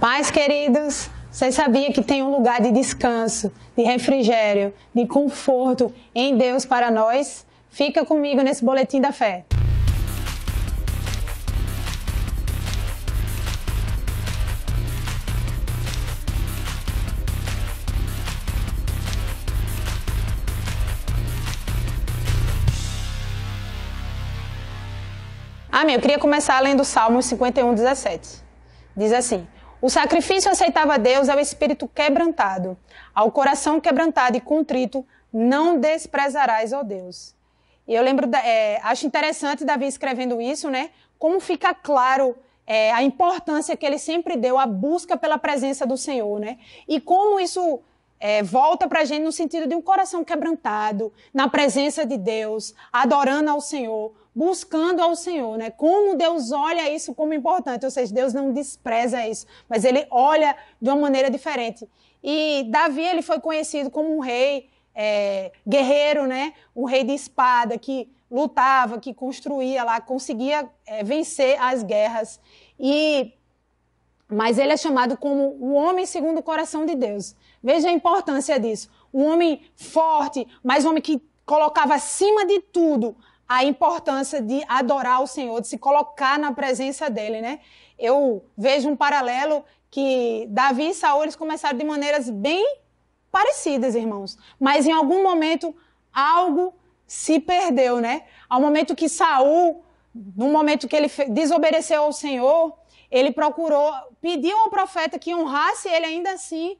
Pais queridos, você sabia que tem um lugar de descanso, de refrigério, de conforto em Deus para nós? Fica comigo nesse boletim da fé. Amém. Eu queria começar lendo o Salmo 51, 17. Diz assim: o sacrifício aceitava a Deus ao espírito quebrantado. Ao coração quebrantado e contrito, não desprezarás, ó Deus. E eu lembro, é, acho interessante Davi escrevendo isso, né? Como fica claro é, a importância que ele sempre deu à busca pela presença do Senhor, né? E como isso é, volta para a gente no sentido de um coração quebrantado, na presença de Deus, adorando ao Senhor, buscando ao Senhor, né? Como Deus olha isso como importante, ou seja, Deus não despreza isso, mas ele olha de uma maneira diferente. E Davi ele foi conhecido como um rei é, guerreiro, né? Um rei de espada que lutava, que construía lá, conseguia é, vencer as guerras. E mas ele é chamado como o homem segundo o coração de Deus. Veja a importância disso. Um homem forte, mas um homem que colocava acima de tudo a importância de adorar o Senhor, de se colocar na presença dele, né? Eu vejo um paralelo que Davi e Saul eles começaram de maneiras bem parecidas, irmãos, mas em algum momento algo se perdeu, né? Ao momento que Saul, no momento que ele desobedeceu ao Senhor, ele procurou, pediu ao profeta que honrasse ele ainda assim,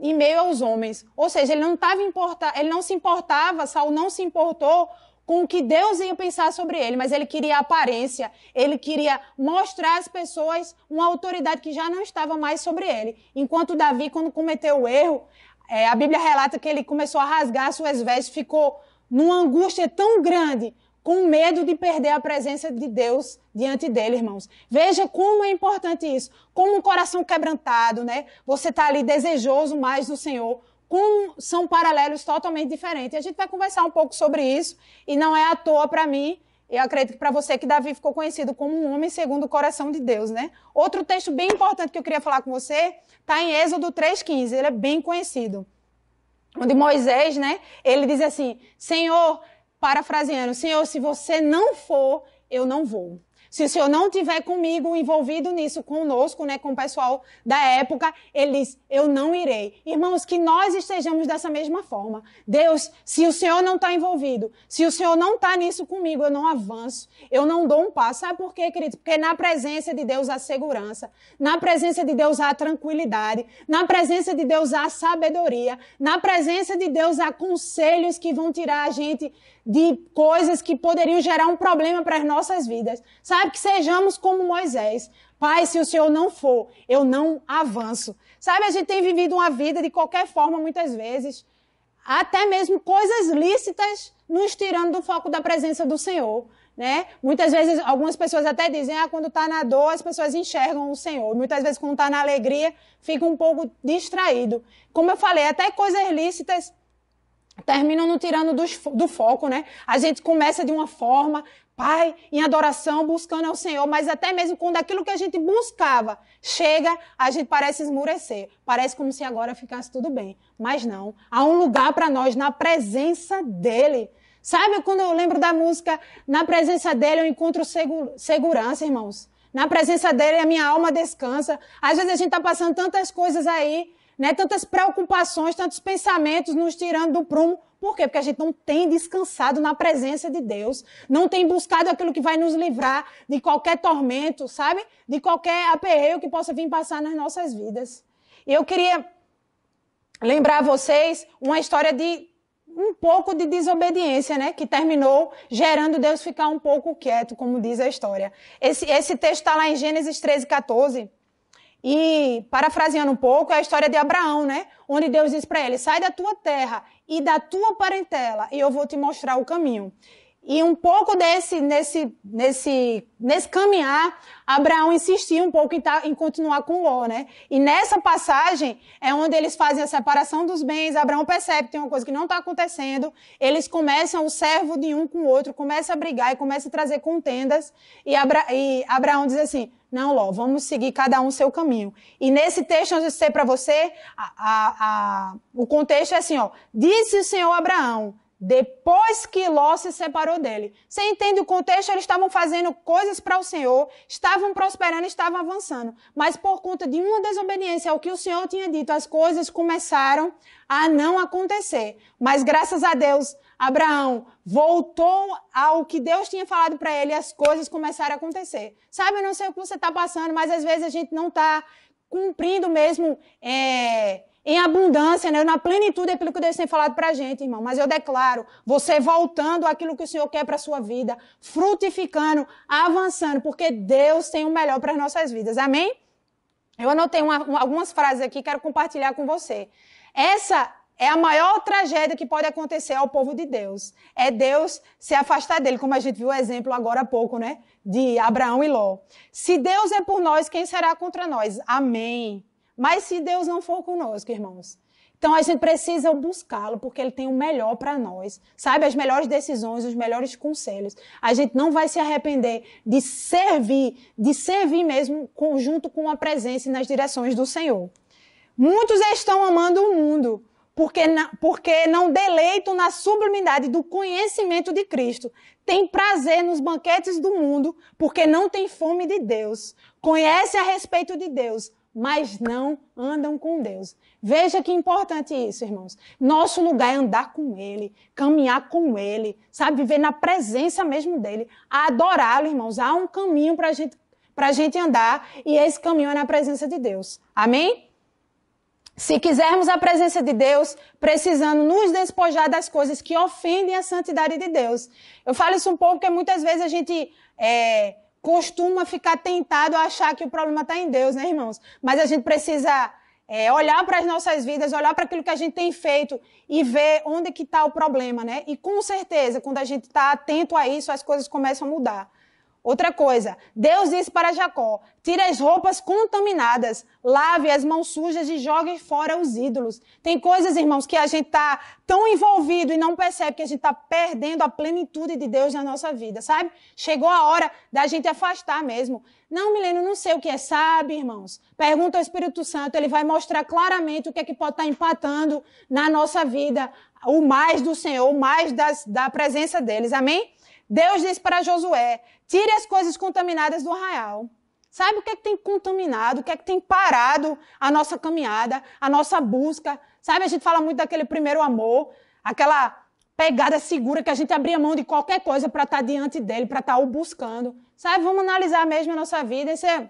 em meio aos homens. Ou seja, ele não, tava importa, ele não se importava, Saul não se importou com o que Deus ia pensar sobre ele, mas ele queria aparência, ele queria mostrar às pessoas uma autoridade que já não estava mais sobre ele. Enquanto Davi, quando cometeu o erro, é, a Bíblia relata que ele começou a rasgar suas vestes, ficou numa angústia tão grande, com medo de perder a presença de Deus diante dele, irmãos. Veja como é importante isso. Como um coração quebrantado, né? Você está ali desejoso mais do Senhor. Como são paralelos totalmente diferentes. A gente vai conversar um pouco sobre isso. E não é à toa para mim eu acredito que para você que Davi ficou conhecido como um homem segundo o coração de Deus, né? Outro texto bem importante que eu queria falar com você está em Êxodo 3,15. Ele é bem conhecido. Onde Moisés, né? Ele diz assim: Senhor, parafraseando: Senhor, se você não for, eu não vou. Se o senhor não tiver comigo envolvido nisso, conosco, né, com o pessoal da época, eles Eu não irei. Irmãos, que nós estejamos dessa mesma forma. Deus, se o senhor não está envolvido, se o senhor não está nisso comigo, eu não avanço, eu não dou um passo. Sabe por quê, querido? Porque na presença de Deus há segurança, na presença de Deus há tranquilidade, na presença de Deus há sabedoria, na presença de Deus há conselhos que vão tirar a gente de coisas que poderiam gerar um problema para as nossas vidas. Sabe Sabe que sejamos como Moisés. Pai, se o Senhor não for, eu não avanço. Sabe, a gente tem vivido uma vida de qualquer forma muitas vezes, até mesmo coisas lícitas nos tirando do foco da presença do Senhor. Né? Muitas vezes, algumas pessoas até dizem, ah, quando está na dor, as pessoas enxergam o Senhor. Muitas vezes, quando está na alegria, fica um pouco distraído. Como eu falei, até coisas lícitas terminam no tirando do, do foco, né? A gente começa de uma forma, Pai, em adoração, buscando ao Senhor, mas até mesmo quando aquilo que a gente buscava chega, a gente parece esmurecer, parece como se agora ficasse tudo bem. Mas não, há um lugar para nós na presença dEle. Sabe quando eu lembro da música Na presença dEle eu encontro segurança, irmãos? Na presença dEle a minha alma descansa. Às vezes a gente está passando tantas coisas aí né? tantas preocupações, tantos pensamentos nos tirando do prumo. Por quê? Porque a gente não tem descansado na presença de Deus, não tem buscado aquilo que vai nos livrar de qualquer tormento, sabe? De qualquer aperreio que possa vir passar nas nossas vidas. E eu queria lembrar a vocês uma história de um pouco de desobediência, né? Que terminou gerando Deus ficar um pouco quieto, como diz a história. Esse, esse texto está lá em Gênesis 13, 14. E, parafraseando um pouco, é a história de Abraão, né? Onde Deus diz para ele: sai da tua terra e da tua parentela, e eu vou te mostrar o caminho. E um pouco desse, nesse, nesse, nesse caminhar, Abraão insistiu um pouco em, tá, em continuar com Ló, né? E nessa passagem é onde eles fazem a separação dos bens. Abraão percebe que tem uma coisa que não está acontecendo. Eles começam o servo de um com o outro, começa a brigar e começa a trazer contendas. E, Abra, e Abraão diz assim: não, Ló, vamos seguir cada um seu caminho. E nesse texto, eu vou dizer para você, a, a, a, o contexto é assim, ó. Disse o Senhor Abraão, depois que Ló se separou dele. Você entende o contexto? Eles estavam fazendo coisas para o Senhor, estavam prosperando, estavam avançando. Mas por conta de uma desobediência ao que o Senhor tinha dito, as coisas começaram a não acontecer. Mas graças a Deus, Abraão voltou ao que Deus tinha falado para ele e as coisas começaram a acontecer. Sabe, eu não sei o que você está passando, mas às vezes a gente não está cumprindo mesmo é, em abundância, né? na plenitude aquilo que Deus tem falado para a gente, irmão. Mas eu declaro, você voltando àquilo que o Senhor quer para a sua vida, frutificando, avançando, porque Deus tem o melhor para as nossas vidas. Amém? Eu anotei uma, algumas frases aqui, quero compartilhar com você. Essa é a maior tragédia que pode acontecer ao povo de Deus. É Deus se afastar dele, como a gente viu o exemplo agora há pouco, né? De Abraão e Ló. Se Deus é por nós, quem será contra nós? Amém. Mas se Deus não for conosco, irmãos, então a gente precisa buscá-lo, porque ele tem o melhor para nós. Sabe, as melhores decisões, os melhores conselhos. A gente não vai se arrepender de servir, de servir mesmo conjunto com a presença e nas direções do Senhor. Muitos estão amando o mundo, porque não, porque não deleito na sublimidade do conhecimento de Cristo. Tem prazer nos banquetes do mundo, porque não tem fome de Deus. Conhece a respeito de Deus, mas não andam com Deus. Veja que importante isso, irmãos. Nosso lugar é andar com Ele, caminhar com Ele, sabe? Viver na presença mesmo dEle, adorá-lo, irmãos. Há um caminho para gente, a gente andar e esse caminho é na presença de Deus. Amém? Se quisermos a presença de Deus, precisando nos despojar das coisas que ofendem a santidade de Deus. Eu falo isso um pouco porque muitas vezes a gente é, costuma ficar tentado a achar que o problema está em Deus, né, irmãos? Mas a gente precisa é, olhar para as nossas vidas, olhar para aquilo que a gente tem feito e ver onde que está o problema, né? E com certeza, quando a gente está atento a isso, as coisas começam a mudar. Outra coisa, Deus disse para Jacó: tire as roupas contaminadas, lave as mãos sujas e jogue fora os ídolos. Tem coisas, irmãos, que a gente está tão envolvido e não percebe que a gente está perdendo a plenitude de Deus na nossa vida, sabe? Chegou a hora da gente afastar mesmo. Não, Mileno, não sei o que é, sabe, irmãos? Pergunta ao Espírito Santo, ele vai mostrar claramente o que é que pode estar tá empatando na nossa vida, o mais do Senhor, o mais das, da presença deles, amém? Deus disse para Josué: tire as coisas contaminadas do arraial. Sabe o que é que tem contaminado, o que é que tem parado a nossa caminhada, a nossa busca? Sabe, a gente fala muito daquele primeiro amor, aquela pegada segura que a gente abria mão de qualquer coisa para estar tá diante dele, para estar tá o buscando. Sabe, vamos analisar mesmo a nossa vida. e ser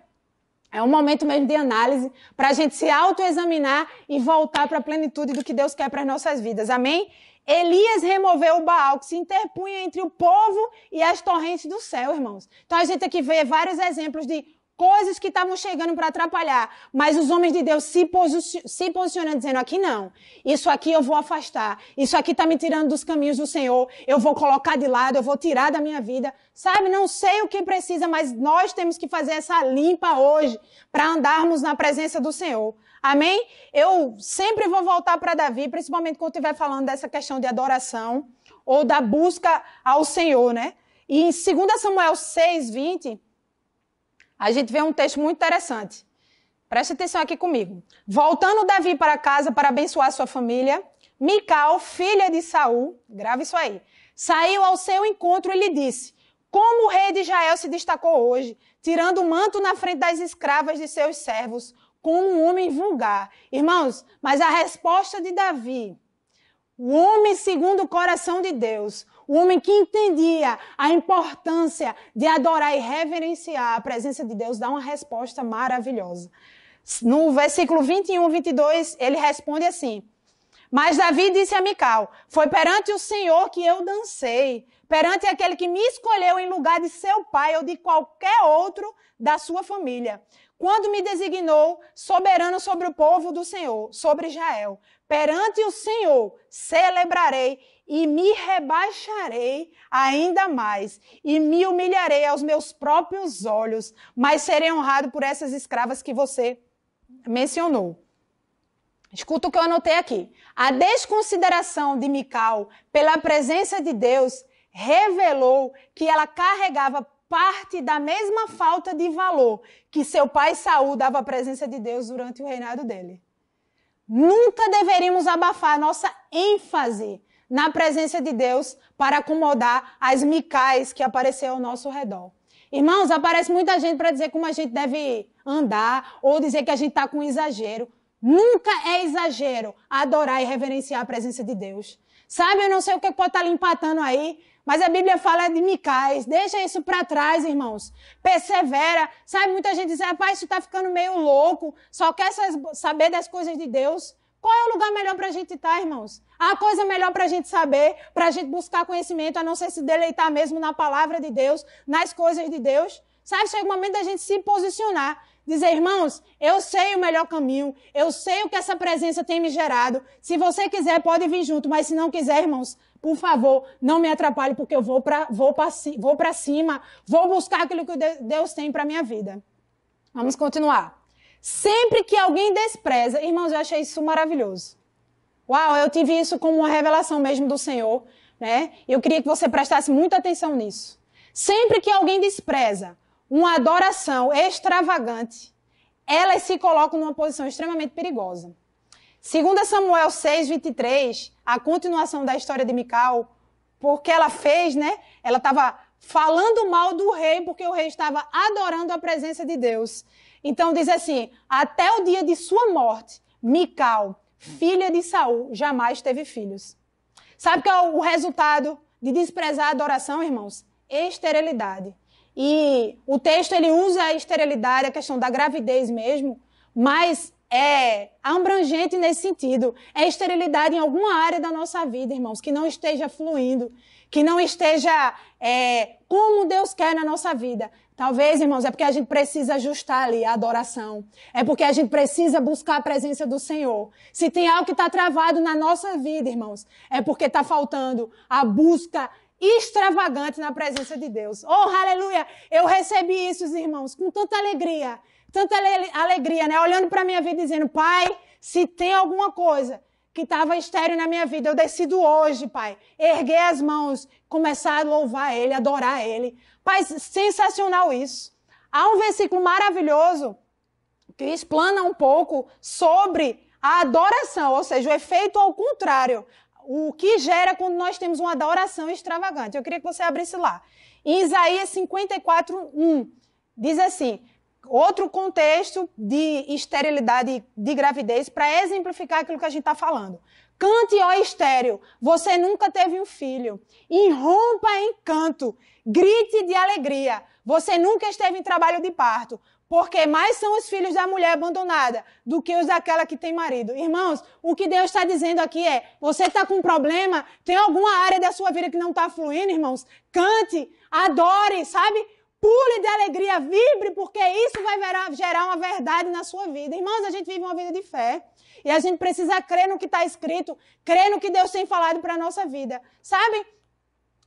é um momento mesmo de análise para a gente se autoexaminar e voltar para a plenitude do que Deus quer para as nossas vidas. Amém? Elias removeu o Baal que se interpunha entre o povo e as torrentes do céu, irmãos. Então a gente aqui vê vários exemplos de coisas que estavam chegando para atrapalhar. Mas os homens de Deus se, posi se posicionando, dizendo: aqui não, isso aqui eu vou afastar, isso aqui está me tirando dos caminhos do Senhor, eu vou colocar de lado, eu vou tirar da minha vida. Sabe, não sei o que precisa, mas nós temos que fazer essa limpa hoje para andarmos na presença do Senhor. Amém? Eu sempre vou voltar para Davi, principalmente quando estiver falando dessa questão de adoração ou da busca ao Senhor, né? E em 2 Samuel 6, 20, a gente vê um texto muito interessante. Preste atenção aqui comigo. Voltando Davi para casa para abençoar sua família, Mical, filha de Saul, grave isso aí, saiu ao seu encontro e lhe disse: Como o rei de Israel se destacou hoje, tirando o manto na frente das escravas de seus servos, como um homem vulgar. Irmãos, mas a resposta de Davi, o homem segundo o coração de Deus, o homem que entendia a importância de adorar e reverenciar a presença de Deus dá uma resposta maravilhosa. No versículo 21, 22, ele responde assim: Mas Davi disse a Mical: Foi perante o Senhor que eu dancei, perante aquele que me escolheu em lugar de seu pai ou de qualquer outro da sua família quando me designou soberano sobre o povo do Senhor, sobre Israel. Perante o Senhor celebrarei e me rebaixarei ainda mais e me humilharei aos meus próprios olhos, mas serei honrado por essas escravas que você mencionou. Escuta o que eu anotei aqui. A desconsideração de Mical pela presença de Deus revelou que ela carregava parte da mesma falta de valor que seu pai Saul dava à presença de Deus durante o reinado dele. Nunca deveríamos abafar nossa ênfase na presença de Deus para acomodar as micais que apareceram ao nosso redor. Irmãos, aparece muita gente para dizer como a gente deve andar ou dizer que a gente está com exagero. Nunca é exagero adorar e reverenciar a presença de Deus. Sabe, eu não sei o que é pode estar tá lhe empatando aí, mas a Bíblia fala de micais. Deixa isso para trás, irmãos. Persevera. Sabe, muita gente diz, rapaz, isso está ficando meio louco, só quer saber das coisas de Deus. Qual é o lugar melhor para a gente estar, tá, irmãos? A coisa melhor para a gente saber, para a gente buscar conhecimento, a não ser se deleitar mesmo na palavra de Deus, nas coisas de Deus. Sabe, chega o momento da gente se posicionar. Dizer, irmãos, eu sei o melhor caminho, eu sei o que essa presença tem me gerado. Se você quiser, pode vir junto, mas se não quiser, irmãos, por favor, não me atrapalhe, porque eu vou para vou vou cima, vou buscar aquilo que Deus tem para minha vida. Vamos continuar. Sempre que alguém despreza, irmãos, eu achei isso maravilhoso. Uau, eu tive isso como uma revelação mesmo do Senhor, né? Eu queria que você prestasse muita atenção nisso. Sempre que alguém despreza uma adoração extravagante, elas se colocam numa posição extremamente perigosa. Segundo Samuel 6, 23, a continuação da história de Mical, porque ela fez, né? Ela estava falando mal do rei, porque o rei estava adorando a presença de Deus. Então diz assim: até o dia de sua morte, Mical, filha de Saul, jamais teve filhos. Sabe que é o resultado de desprezar a adoração, irmãos? Esterilidade. E o texto ele usa a esterilidade, a questão da gravidez mesmo, mas é abrangente nesse sentido. É esterilidade em alguma área da nossa vida, irmãos, que não esteja fluindo, que não esteja é, como Deus quer na nossa vida. Talvez, irmãos, é porque a gente precisa ajustar ali a adoração. É porque a gente precisa buscar a presença do Senhor. Se tem algo que está travado na nossa vida, irmãos, é porque está faltando a busca extravagante na presença de Deus. Oh, aleluia! Eu recebi isso, irmãos, com tanta alegria tanta alegria, né? Olhando para a minha vida dizendo, pai, se tem alguma coisa que estava estéreo na minha vida, eu decido hoje, pai, erguer as mãos, começar a louvar Ele, adorar Ele. Pai, sensacional isso. Há um versículo maravilhoso que explana um pouco sobre a adoração, ou seja, o efeito ao contrário, o que gera quando nós temos uma adoração extravagante. Eu queria que você abrisse lá. Em Isaías 54, 1, diz assim: outro contexto de esterilidade de gravidez para exemplificar aquilo que a gente está falando. Cante, ó estéreo, você nunca teve um filho. Irrompa em canto, grite de alegria, você nunca esteve em trabalho de parto. Porque mais são os filhos da mulher abandonada do que os daquela que tem marido. Irmãos, o que Deus está dizendo aqui é: você está com um problema, tem alguma área da sua vida que não está fluindo, irmãos? Cante, adore, sabe? Pule de alegria, vibre, porque isso vai gerar uma verdade na sua vida. Irmãos, a gente vive uma vida de fé. E a gente precisa crer no que está escrito, crer no que Deus tem falado para a nossa vida. Sabe?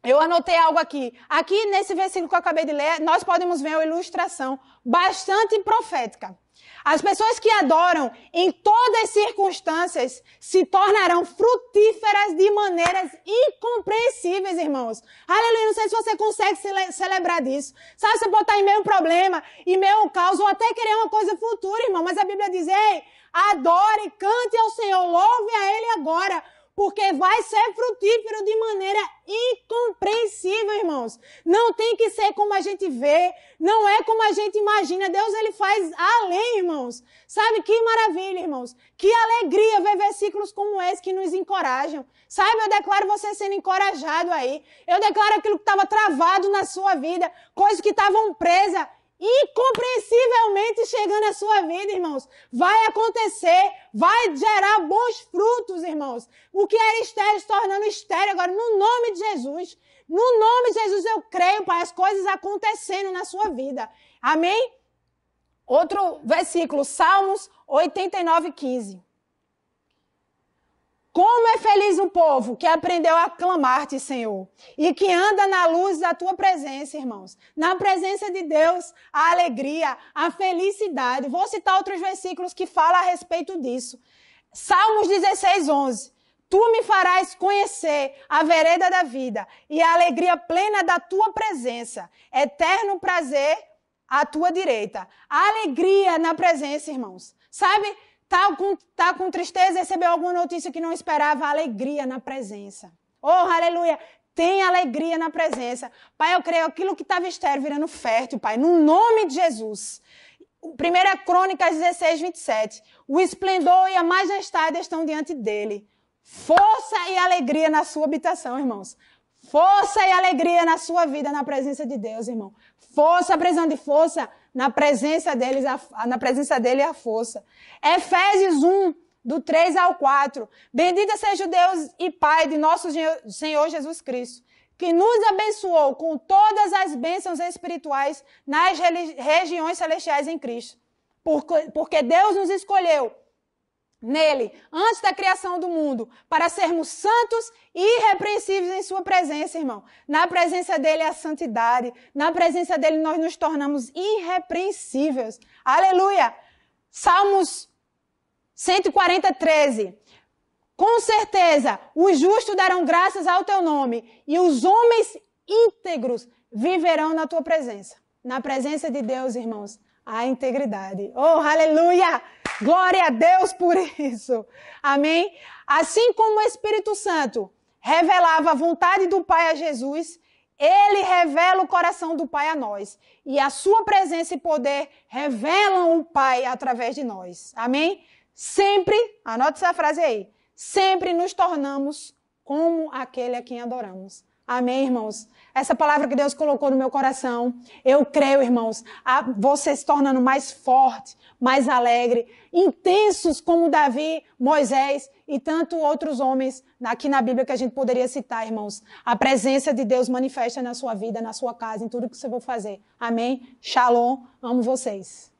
Eu anotei algo aqui. Aqui nesse versículo que eu acabei de ler, nós podemos ver uma ilustração bastante profética. As pessoas que adoram em todas as circunstâncias se tornarão frutíferas de maneiras incompreensíveis, irmãos. Aleluia, não sei se você consegue cele celebrar disso. Sabe, você botar em meio problema, em meio caos, ou até querer uma coisa futura, irmão. Mas a Bíblia diz, ei, adore, cante ao Senhor, louve a Ele agora porque vai ser frutífero de maneira incompreensível, irmãos. Não tem que ser como a gente vê, não é como a gente imagina. Deus ele faz além, irmãos. Sabe que maravilha, irmãos? Que alegria ver versículos como esse que nos encorajam. Sabe, eu declaro você sendo encorajado aí. Eu declaro aquilo que estava travado na sua vida, coisas que estavam presas, incompreensivelmente chegando à sua vida, irmãos. Vai acontecer, vai gerar bons frutos, irmãos. O que era é estéreo se tornando estéreo agora, no nome de Jesus. No nome de Jesus eu creio, Pai, as coisas acontecendo na sua vida. Amém? Outro versículo, Salmos 89, 15. Como é feliz o povo que aprendeu a clamar-te, Senhor, e que anda na luz da tua presença, irmãos. Na presença de Deus, a alegria, a felicidade. Vou citar outros versículos que falam a respeito disso. Salmos 16, 11. Tu me farás conhecer a vereda da vida e a alegria plena da tua presença. Eterno prazer à tua direita. A alegria na presença, irmãos. Sabe? Tá com, tá com tristeza, recebeu alguma notícia que não esperava, alegria na presença. Oh, aleluia! Tem alegria na presença. Pai, eu creio aquilo que estava estéreo virando fértil, Pai, no nome de Jesus. 1 Crônicas 16, 27. O esplendor e a majestade estão diante dele. Força e alegria na sua habitação, irmãos. Força e alegria na sua vida, na presença de Deus, irmão. Força, precisando de força na presença, deles, a, na presença dele é a força. Efésios 1, do 3 ao 4. Bendita seja Deus e Pai de nosso Senhor Jesus Cristo, que nos abençoou com todas as bênçãos espirituais nas regiões celestiais em Cristo. Porque, porque Deus nos escolheu nele, antes da criação do mundo, para sermos santos e irrepreensíveis em sua presença, irmão. Na presença dele é a santidade, na presença dele nós nos tornamos irrepreensíveis. Aleluia! Salmos 140, 13. Com certeza, os justos darão graças ao teu nome, e os homens íntegros viverão na tua presença. Na presença de Deus, irmãos, há integridade. Oh, aleluia! Glória a Deus por isso. Amém? Assim como o Espírito Santo revelava a vontade do Pai a Jesus, ele revela o coração do Pai a nós. E a sua presença e poder revelam o Pai através de nós. Amém? Sempre, anote essa frase aí, sempre nos tornamos como aquele a quem adoramos. Amém, irmãos? essa palavra que Deus colocou no meu coração. Eu creio, irmãos, a você se tornando mais forte, mais alegre, intensos como Davi, Moisés e tanto outros homens aqui na Bíblia que a gente poderia citar, irmãos. A presença de Deus manifesta na sua vida, na sua casa, em tudo que você for fazer. Amém? Shalom, amo vocês.